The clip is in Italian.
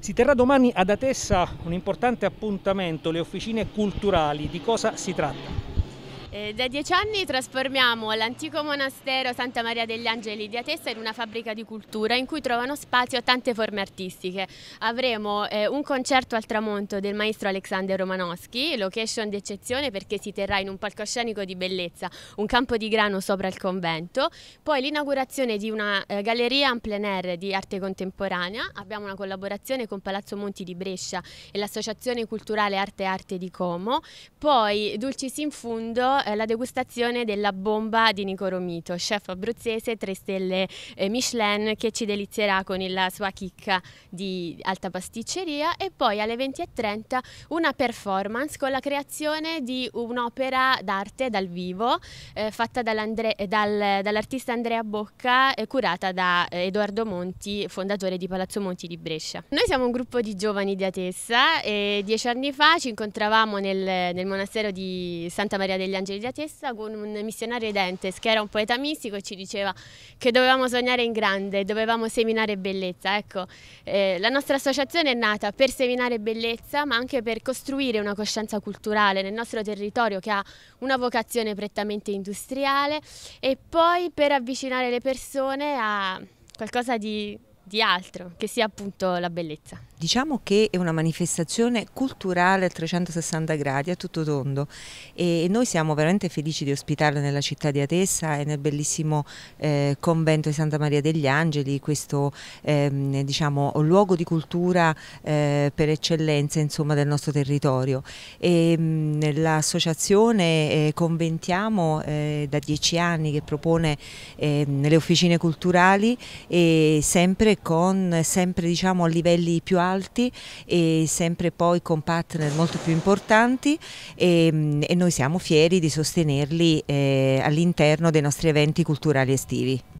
Si terrà domani ad Atessa un importante appuntamento, le officine culturali. Di cosa si tratta? Eh, da dieci anni trasformiamo l'antico monastero Santa Maria degli Angeli di Atessa in una fabbrica di cultura in cui trovano spazio tante forme artistiche. Avremo eh, un concerto al tramonto del maestro Alexander Romanowski, location d'eccezione perché si terrà in un palcoscenico di bellezza, un campo di grano sopra il convento, poi l'inaugurazione di una eh, galleria en plein air di arte contemporanea, abbiamo una collaborazione con Palazzo Monti di Brescia e l'Associazione Culturale Arte e Arte di Como, poi Dulcis in Fundo eh, la degustazione della bomba di Nicoromito, chef abruzzese 3 stelle eh, Michelin che ci delizierà con la sua chicca di alta pasticceria e poi alle 20.30 una performance con la creazione di un'opera d'arte dal vivo eh, fatta eh, dall'artista Andrea Bocca e eh, curata da eh, Edoardo Monti, fondatore di Palazzo Monti di Brescia. Noi siamo un gruppo di giovani di Atessa e dieci anni fa ci incontravamo nel, nel monastero di Santa Maria degli Angeli Tessa con un missionario Dentes che era un poeta mistico e ci diceva che dovevamo sognare in grande, dovevamo seminare bellezza. Ecco, eh, la nostra associazione è nata per seminare bellezza ma anche per costruire una coscienza culturale nel nostro territorio che ha una vocazione prettamente industriale e poi per avvicinare le persone a qualcosa di, di altro, che sia appunto la bellezza diciamo che è una manifestazione culturale a 360 gradi, a tutto tondo e noi siamo veramente felici di ospitarla nella città di Atessa e nel bellissimo eh, convento di Santa Maria degli Angeli, questo ehm, diciamo, luogo di cultura eh, per eccellenza insomma, del nostro territorio. Mm, l'associazione eh, Conventiamo eh, da dieci anni che propone ehm, le officine culturali sempre, con, sempre diciamo, a livelli più alti alti e sempre poi con partner molto più importanti e, ehm, e noi siamo fieri di sostenerli eh, all'interno dei nostri eventi culturali estivi.